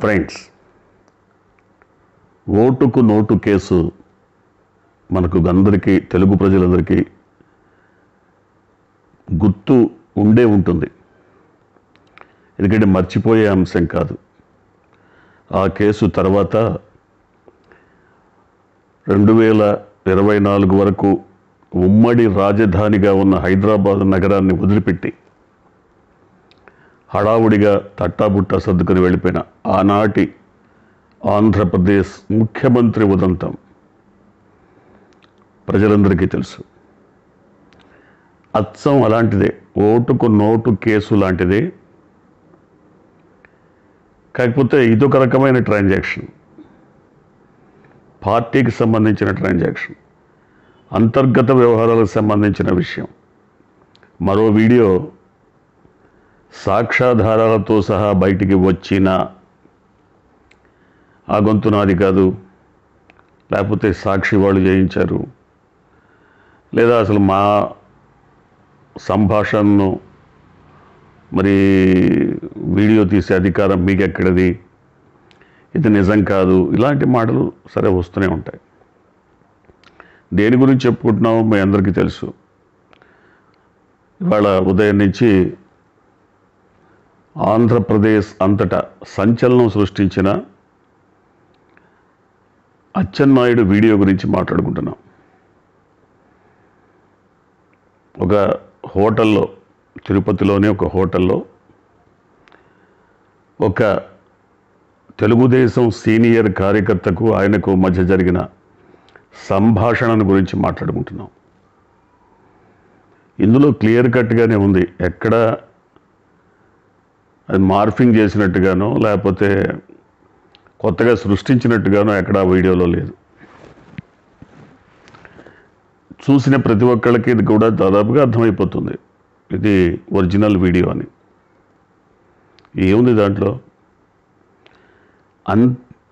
friends ఓటుకు note case మనకు అందరికీ తెలుగు ప్రజలందరికీ గుర్తు ఉండే ఉంటుంది ఎందుకంటే మర్చిపోయే అంశం కాదు ఆ కేసు తర్వాత రెండు వేల ఇరవై నాలుగు వరకు ఉమ్మడి రాజధానిగా ఉన్న హైదరాబాద్ నగరాన్ని వదిలిపెట్టి హడావుడిగా తట్టాబుట్టా సర్దుకుని వెళ్ళిపోయిన ఆనాటి ఆంధ్రప్రదేశ్ ముఖ్యమంత్రి ఉదంతం ప్రజలందరికీ తెలుసు అచ్చం అలాంటిదే ఓటుకు నోటు కేసు లాంటిదే కాకపోతే ఇదొక రకమైన ట్రాన్సాక్షన్ పార్టీకి సంబంధించిన ట్రాన్సాక్షన్ అంతర్గత వ్యవహారాలకు సంబంధించిన విషయం మరో వీడియో సాక్ష్యాధారాలతో సహా బయటికి వచ్చిన ఆ గొంతు నాది కాదు లేకపోతే సాక్షి వాళ్ళు చేయించారు లేదా అసలు మా సంభాషణను మరి వీడియో తీసే అధికారం మీకు ఎక్కడది ఇది నిజం కాదు ఇలాంటి మాటలు సరే వస్తూనే ఉంటాయి దేని గురించి చెప్పుకుంటున్నామో మీ అందరికీ తెలుసు ఇవాళ ఉదయం నుంచి ఆంధ్రప్రదేశ్ అంతటా సంచలనం సృష్టించిన అచ్చెన్నాయుడు వీడియో గురించి మాట్లాడుకుంటున్నాం ఒక హోటల్లో తిరుపతిలోనే ఒక హోటల్లో ఒక తెలుగుదేశం సీనియర్ కార్యకర్తకు ఆయనకు మధ్య జరిగిన సంభాషణను గురించి మాట్లాడుకుంటున్నాం ఇందులో క్లియర్ కట్గానే ఉంది ఎక్కడ అది మార్ఫింగ్ చేసినట్టుగానో లేకపోతే కొత్తగా సృష్టించినట్టుగానో ఎక్కడ వీడియోలో లేదు చూసిన ప్రతి ఒక్కళ్ళకి ఇది కూడా దాదాపుగా అర్థమైపోతుంది ఇది ఒరిజినల్ వీడియో అని ఏముంది దాంట్లో అన్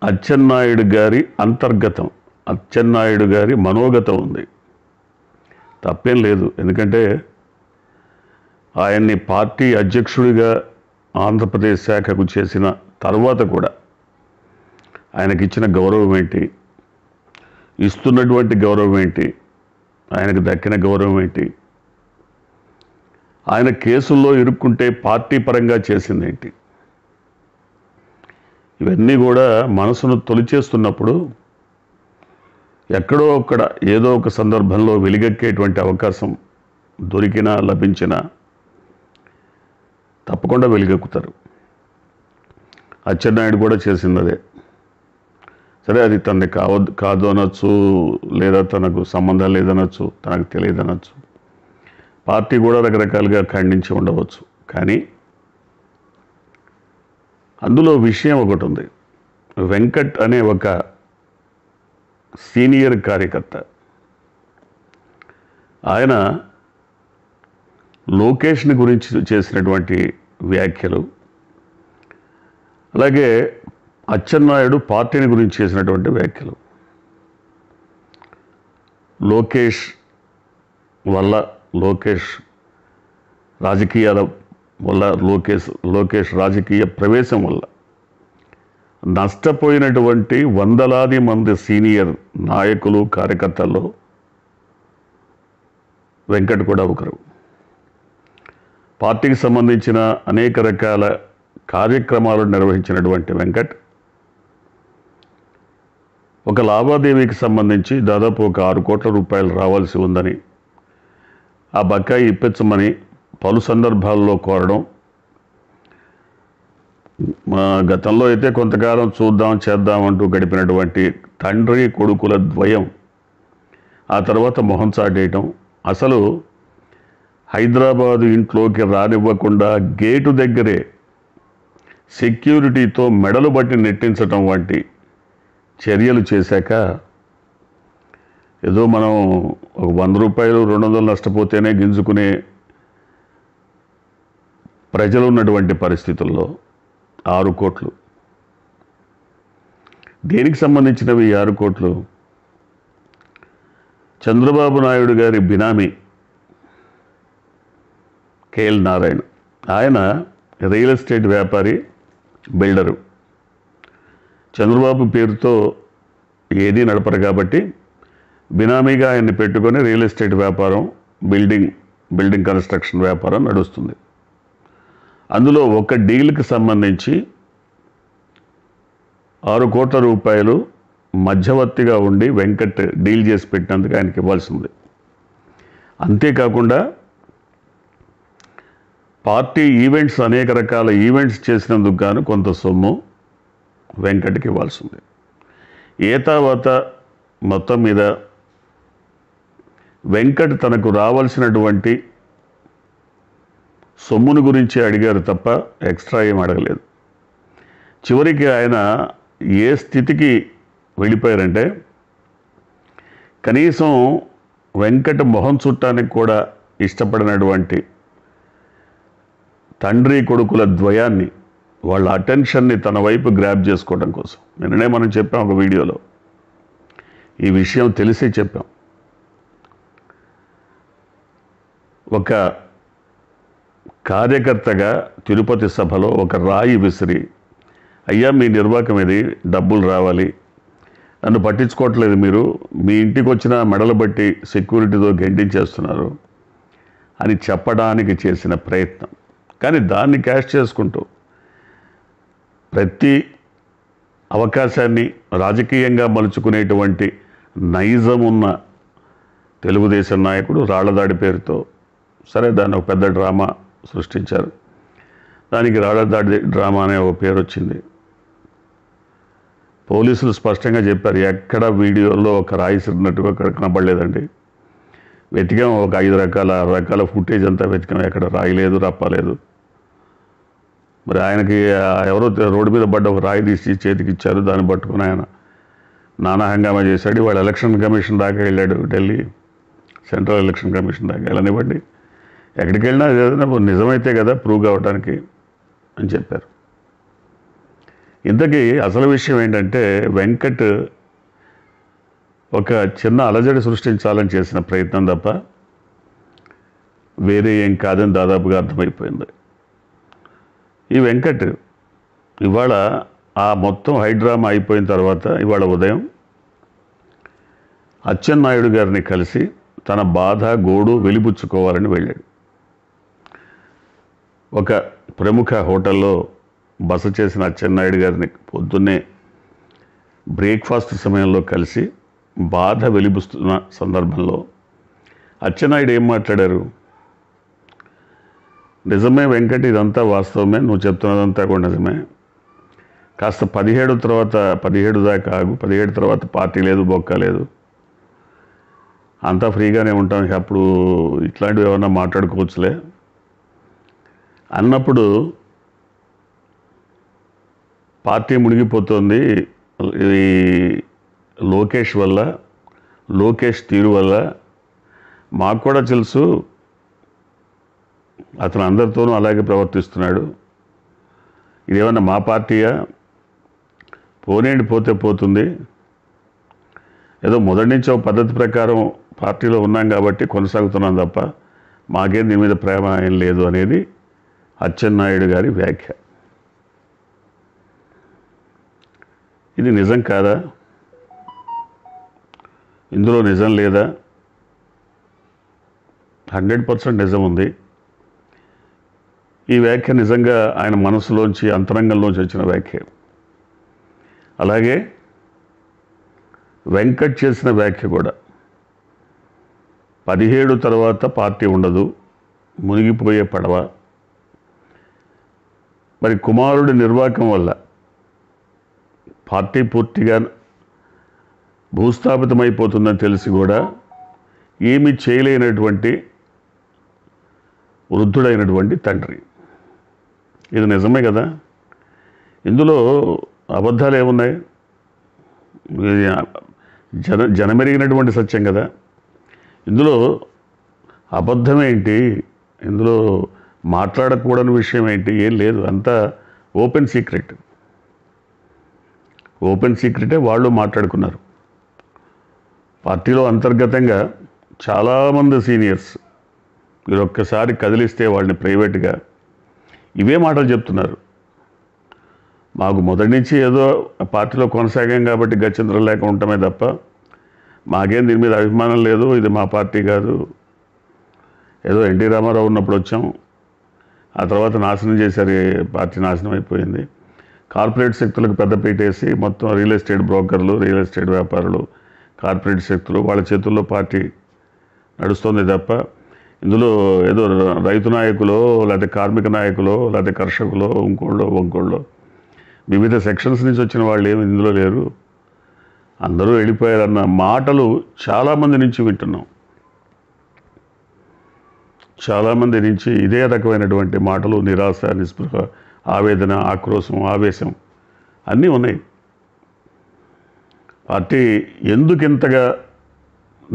అచ్చెన్నాయుడు గారి అంతర్గతం అచ్చెన్నాయుడు గారి మనోగతం ఉంది తప్పేం లేదు ఎందుకంటే ఆయన్ని పార్టీ అధ్యక్షుడిగా ఆంధ్రప్రదేశ్ శాఖకు చేసిన తర్వాత కూడా ఆయనకి ఇచ్చిన గౌరవం ఏంటి ఇస్తున్నటువంటి గౌరవం ఏంటి ఆయనకు దక్కిన గౌరవం ఏంటి ఆయన కేసుల్లో ఇరుక్కుంటే పార్టీ పరంగా చేసిందేంటి ఇవన్నీ కూడా మనసును తొలిచేస్తున్నప్పుడు ఎక్కడో అక్కడ ఏదో ఒక సందర్భంలో వెలిగక్కేటువంటి అవకాశం దొరికినా లభించినా తప్పకుండా వెలుగెక్కుతారు అచ్చెన్నాయుడు కూడా చేసింది అదే సరే అది తనకి కావద్దు కాదు అనొచ్చు లేదా తనకు సంబంధం లేదనొచ్చు తనకు తెలియదనొచ్చు పార్టీ కూడా రకరకాలుగా ఖండించి ఉండవచ్చు కానీ అందులో విషయం ఒకటి ఉంది వెంకట్ అనే ఒక సీనియర్ కార్యకర్త ఆయన లోకేష్ని గురించి చేసినటువంటి వ్యాఖ్యలు అలాగే అచ్చెన్నాయుడు పార్టీని గురించి చేసినటువంటి వ్యాఖ్యలు లోకేష్ వల్ల లోకేష్ రాజకీయాల వల్ల లోకేష్ లోకేష్ రాజకీయ ప్రవేశం వల్ల నష్టపోయినటువంటి వందలాది మంది సీనియర్ నాయకులు కార్యకర్తల్లో వెంకట్ కూడా ఒకరు పార్టీకి సంబంధించిన అనేక రకాల కార్యక్రమాలు నిర్వహించినటువంటి వెంకట్ ఒక లావాదేవీకి సంబంధించి దాదాపు ఒక ఆరు కోట్ల రూపాయలు రావాల్సి ఉందని ఆ బకాయి ఇప్పించమని పలు సందర్భాల్లో కోరడం మా గతంలో అయితే కొంతకాలం చూద్దాం చేద్దాం అంటూ గడిపినటువంటి తండ్రి కొడుకుల ద్వయం ఆ తర్వాత మొహం చాటేయటం అసలు హైదరాబాదు ఇంట్లోకి రానివ్వకుండా గేటు దగ్గరే సెక్యూరిటీతో మెడలు బట్టి నెట్టించటం వంటి చర్యలు చేశాక ఏదో మనం ఒక వంద రూపాయలు రెండు వందలు నష్టపోతేనే గింజుకునే ప్రజలు ఉన్నటువంటి పరిస్థితుల్లో ఆరు కోట్లు దేనికి సంబంధించినవి ఆరు కోట్లు చంద్రబాబు నాయుడు గారి బినామీ కేఎల్ నారాయణ ఆయన రియల్ ఎస్టేట్ వ్యాపారి బిల్డరు చంద్రబాబు పేరుతో ఏదీ నడపరు కాబట్టి బినామీగా ఆయన్ని పెట్టుకొని రియల్ ఎస్టేట్ వ్యాపారం బిల్డింగ్ బిల్డింగ్ కన్స్ట్రక్షన్ వ్యాపారం నడుస్తుంది అందులో ఒక డీల్కి సంబంధించి ఆరు కోట్ల రూపాయలు మధ్యవర్తిగా ఉండి వెంకట్ డీల్ చేసి పెట్టినందుకు ఆయనకి ఇవ్వాల్సింది అంతేకాకుండా పార్టీ ఈవెంట్స్ అనేక రకాల ఈవెంట్స్ చేసినందుకు గాను కొంత సొమ్ము వెంకటకి ఇవ్వాల్సి ఉంది ఏ తర్వాత మొత్తం మీద వెంకట్ తనకు రావాల్సినటువంటి సొమ్మును గురించి అడిగారు తప్ప ఎక్స్ట్రా ఏం అడగలేదు చివరికి ఆయన ఏ స్థితికి వెళ్ళిపోయారంటే కనీసం వెంకట మొహం చుట్టానికి కూడా ఇష్టపడినటువంటి తండ్రి కొడుకుల ద్వయాన్ని వాళ్ళ అటెన్షన్ని తన వైపు గ్రాప్ చేసుకోవడం కోసం నిన్ననే మనం చెప్పాం ఒక వీడియోలో ఈ విషయం తెలిసి చెప్పాం ఒక కార్యకర్తగా తిరుపతి సభలో ఒక రాయి విసిరి అయ్యా మీ నిర్వాహకం ఇది డబ్బులు రావాలి నన్ను పట్టించుకోవట్లేదు మీరు మీ ఇంటికి వచ్చిన మెడలు బట్టి సెక్యూరిటీతో గెండించేస్తున్నారు అని చెప్పడానికి చేసిన ప్రయత్నం కానీ దాన్ని క్యాష్ చేసుకుంటూ ప్రతి అవకాశాన్ని రాజకీయంగా మలుచుకునేటువంటి నైజం ఉన్న తెలుగుదేశం నాయకుడు రాళ్లదాడి పేరుతో సరే దాన్ని ఒక పెద్ద డ్రామా సృష్టించారు దానికి రాళ్లదాడి డ్రామా అనే ఒక పేరు వచ్చింది పోలీసులు స్పష్టంగా చెప్పారు ఎక్కడ వీడియోలో ఒక రాయిసినట్టుగా కనబడలేదండి వెతికాం ఒక ఐదు రకాల ఆరు రకాల ఫుటేజ్ అంతా వెతికాం ఎక్కడ రాయలేదు రప్పలేదు మరి ఆయనకి ఎవరో రోడ్డు మీద పడ్డ ఒక రాయి తీసి చేతికి ఇచ్చారు దాన్ని పట్టుకుని ఆయన నానా హంగామా చేశాడు వాళ్ళు ఎలక్షన్ కమిషన్ దాకా వెళ్ళాడు ఢిల్లీ సెంట్రల్ ఎలక్షన్ కమిషన్ దాకా వెళ్ళనివ్వండి ఎక్కడికి వెళ్ళినా ఏదైనా నిజమైతే కదా ప్రూవ్ కావడానికి అని చెప్పారు ఇంతకీ అసలు విషయం ఏంటంటే వెంకట్ ఒక చిన్న అలజడి సృష్టించాలని చేసిన ప్రయత్నం తప్ప వేరే ఏం కాదని దాదాపుగా అర్థమైపోయింది ఈ వెంకట్ ఇవాళ ఆ మొత్తం హైడ్రామా అయిపోయిన తర్వాత ఇవాళ ఉదయం అచ్చెన్నాయుడు గారిని కలిసి తన బాధ గోడు వెలిపుచ్చుకోవాలని వెళ్ళాడు ఒక ప్రముఖ హోటల్లో బస చేసిన అచ్చెన్నాయుడు గారిని పొద్దున్నే బ్రేక్ఫాస్ట్ సమయంలో కలిసి బాధ వెలిపుస్తున్న సందర్భంలో అచ్చెన్నాయుడు ఏం మాట్లాడారు నిజమే వెంకట ఇదంతా వాస్తవమే నువ్వు చెప్తున్నదంతా కూడా నిజమే కాస్త పదిహేడు తర్వాత పదిహేడు దాకా ఆగు పదిహేడు తర్వాత పార్టీ లేదు బొక్క లేదు అంతా ఫ్రీగానే ఉంటాం అప్పుడు ఇట్లాంటివి ఏమన్నా మాట్లాడుకోవచ్చులే అన్నప్పుడు పార్టీ మునిగిపోతుంది ఇది లోకేష్ వల్ల లోకేష్ తీరు వల్ల మాకు కూడా తెలుసు అతను అందరితోనూ అలాగే ప్రవర్తిస్తున్నాడు ఇదేమన్నా మా పార్టీయా పోనేండి పోతే పోతుంది ఏదో మొదటి నుంచి పద్ధతి ప్రకారం పార్టీలో ఉన్నాం కాబట్టి కొనసాగుతున్నాం తప్ప మాకేం దీని మీద ప్రేమ ఏం లేదు అనేది అచ్చెన్నాయుడు గారి వ్యాఖ్య ఇది నిజం కాదా ఇందులో నిజం లేదా హండ్రెడ్ పర్సెంట్ నిజం ఉంది ఈ వ్యాఖ్య నిజంగా ఆయన మనసులోంచి అంతరంగంలోంచి వచ్చిన వ్యాఖ్య అలాగే వెంకట్ చేసిన వ్యాఖ్య కూడా పదిహేడు తర్వాత పార్టీ ఉండదు మునిగిపోయే పడవ మరి కుమారుడి నిర్వాకం వల్ల పార్టీ పూర్తిగా భూస్థాపితమైపోతుందని తెలిసి కూడా ఏమి చేయలేనటువంటి వృద్ధుడైనటువంటి తండ్రి ఇది నిజమే కదా ఇందులో అబద్ధాలు ఏమున్నాయి జన జనమెరిగినటువంటి సత్యం కదా ఇందులో అబద్ధం ఏంటి ఇందులో మాట్లాడకూడని విషయం ఏంటి ఏం లేదు అంతా ఓపెన్ సీక్రెట్ ఓపెన్ సీక్రెటే వాళ్ళు మాట్లాడుకున్నారు పార్టీలో అంతర్గతంగా చాలామంది సీనియర్స్ మీరు ఒక్కసారి కదిలిస్తే వాళ్ళని ప్రైవేట్గా ఇవే మాటలు చెప్తున్నారు మాకు మొదటి నుంచి ఏదో పార్టీలో కొనసాగాం కాబట్టి గచ్చింద్ర లేక ఉండటమే తప్ప మాకేం దీని మీద అభిమానం లేదు ఇది మా పార్టీ కాదు ఏదో ఎన్టీ రామారావు ఉన్నప్పుడు వచ్చాం ఆ తర్వాత నాశనం చేశారు పార్టీ నాశనం అయిపోయింది కార్పొరేట్ శక్తులకు పెద్ద పీటేసి మొత్తం రియల్ ఎస్టేట్ బ్రోకర్లు రియల్ ఎస్టేట్ వ్యాపారులు కార్పొరేట్ శక్తులు వాళ్ళ చేతుల్లో పార్టీ నడుస్తుంది తప్ప ఇందులో ఏదో రైతు నాయకులో లేకపోతే కార్మిక నాయకులో లేకపోతే కర్షకులో ఇంకోళ్ళు ఇంకోళ్ళు వివిధ సెక్షన్స్ నుంచి వచ్చిన వాళ్ళు ఏమి ఇందులో లేరు అందరూ వెళ్ళిపోయారన్న మాటలు చాలామంది నుంచి వింటున్నాం చాలామంది నుంచి ఇదే రకమైనటువంటి మాటలు నిరాశ నిస్పృహ ఆవేదన ఆక్రోశం ఆవేశం అన్నీ ఉన్నాయి పార్టీ ఎందుకింతగా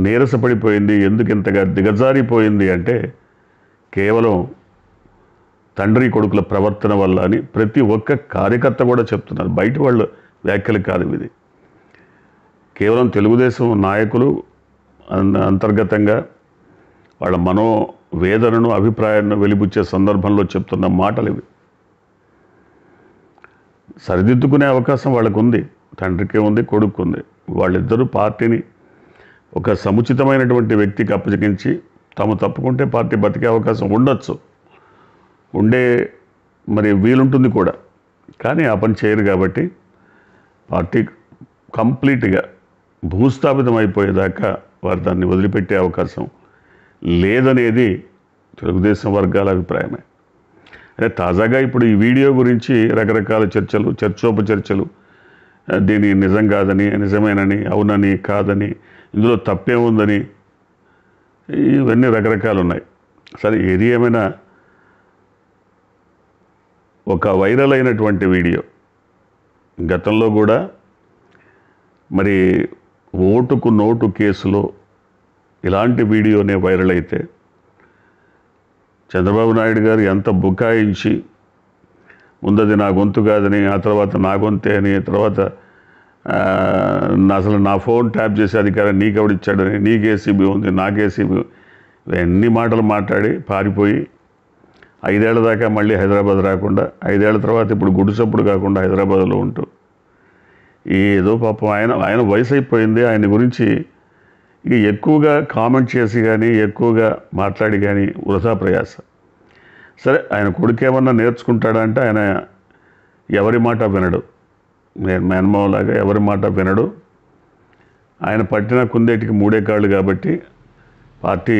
నీరసపడిపోయింది ఎందుకు ఇంతగా దిగజారిపోయింది అంటే కేవలం తండ్రి కొడుకుల ప్రవర్తన వల్ల అని ప్రతి ఒక్క కార్యకర్త కూడా చెప్తున్నారు బయట వాళ్ళు వ్యాఖ్యలు కాదు ఇది కేవలం తెలుగుదేశం నాయకులు అంతర్గతంగా వాళ్ళ మనో వేదనను అభిప్రాయాన్ని వెలిబుచ్చే సందర్భంలో చెప్తున్న మాటలు ఇవి సరిదిద్దుకునే అవకాశం వాళ్ళకు ఉంది తండ్రికే ఉంది కొడుకు ఉంది వాళ్ళిద్దరూ పార్టీని ఒక సముచితమైనటువంటి వ్యక్తికి అప్పచగించి తాము తప్పుకుంటే పార్టీ బతికే అవకాశం ఉండొచ్చు ఉండే మరి వీలుంటుంది కూడా కానీ ఆ పని చేయరు కాబట్టి పార్టీ కంప్లీట్గా భూస్థాపితం అయిపోయేదాకా వారు దాన్ని వదిలిపెట్టే అవకాశం లేదనేది తెలుగుదేశం వర్గాల అభిప్రాయమే అదే తాజాగా ఇప్పుడు ఈ వీడియో గురించి రకరకాల చర్చలు చర్చోపచర్చలు దీని నిజం కాదని నిజమేనని అవునని కాదని ఇందులో తప్పే ఉందని ఇవన్నీ రకరకాలు ఉన్నాయి సరే ఏది ఏమైనా ఒక వైరల్ అయినటువంటి వీడియో గతంలో కూడా మరి ఓటుకు నోటు కేసులో ఇలాంటి వీడియోనే వైరల్ అయితే చంద్రబాబు నాయుడు గారు ఎంత బుకాయించి ముందది నా గొంతు కాదని ఆ తర్వాత నా గొంతే అని తర్వాత అసలు నా ఫోన్ ట్యాప్ చేసే అధికారం నీకు నీకేసీబీ ఉంది నాకేసీబీ ఎన్ని మాటలు మాట్లాడి పారిపోయి ఐదేళ్ల దాకా మళ్ళీ హైదరాబాద్ రాకుండా ఐదేళ్ల తర్వాత ఇప్పుడు గుడిసప్పుడు కాకుండా హైదరాబాద్లో ఉంటూ ఏదో పాపం ఆయన ఆయన వయసు అయిపోయింది ఆయన గురించి ఇక ఎక్కువగా కామెంట్ చేసి కానీ ఎక్కువగా మాట్లాడి కానీ వృధా ప్రయాస సరే ఆయన కొడుకేమన్నా నేర్చుకుంటాడంటే ఆయన ఎవరి మాట వినడు మేనమావలాగా ఎవరి మాట వినడు ఆయన పట్టిన కుందేటికి మూడే కాళ్ళు కాబట్టి పార్టీ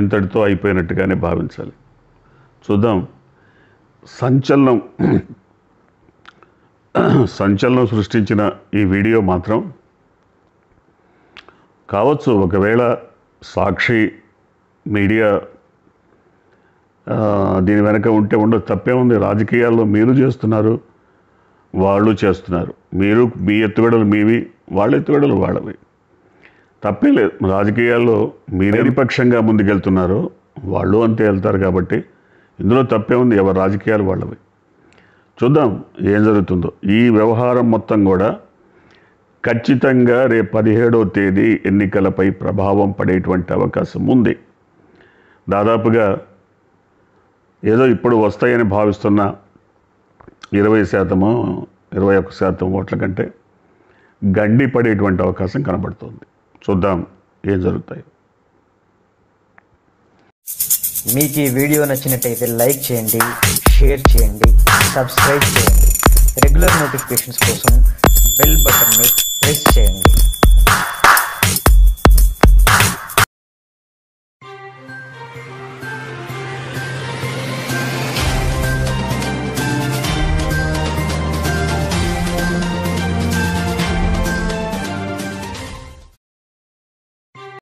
ఇంతటితో అయిపోయినట్టుగానే భావించాలి చూద్దాం సంచలనం సంచలనం సృష్టించిన ఈ వీడియో మాత్రం కావచ్చు ఒకవేళ సాక్షి మీడియా దీని వెనక ఉంటే ఉండదు తప్పే ఉంది రాజకీయాల్లో మీరు చేస్తున్నారు వాళ్ళు చేస్తున్నారు మీరు మీ ఎత్తుగడలు మీవి వాళ్ళ ఎత్తుగడలు వాళ్ళవి తప్పే లేదు రాజకీయాల్లో మీరే విపక్షంగా ముందుకెళ్తున్నారో వాళ్ళు అంతే వెళ్తారు కాబట్టి ఇందులో తప్పే ఉంది ఎవరి రాజకీయాలు వాళ్ళవి చూద్దాం ఏం జరుగుతుందో ఈ వ్యవహారం మొత్తం కూడా ఖచ్చితంగా రేపు పదిహేడవ తేదీ ఎన్నికలపై ప్రభావం పడేటువంటి అవకాశం ఉంది దాదాపుగా ఏదో ఇప్పుడు వస్తాయని భావిస్తున్న ఇరవై శాతము ఇరవై ఒక్క శాతం ఓట్ల కంటే గండి పడేటువంటి అవకాశం కనబడుతుంది చూద్దాం ఏం జరుగుతాయి మీకు ఈ వీడియో నచ్చినట్టయితే లైక్ చేయండి షేర్ చేయండి సబ్స్క్రైబ్ చేయండి రెగ్యులర్ నోటిఫికేషన్స్ కోసం బెల్ బటన్ ప్రెస్ చేయండి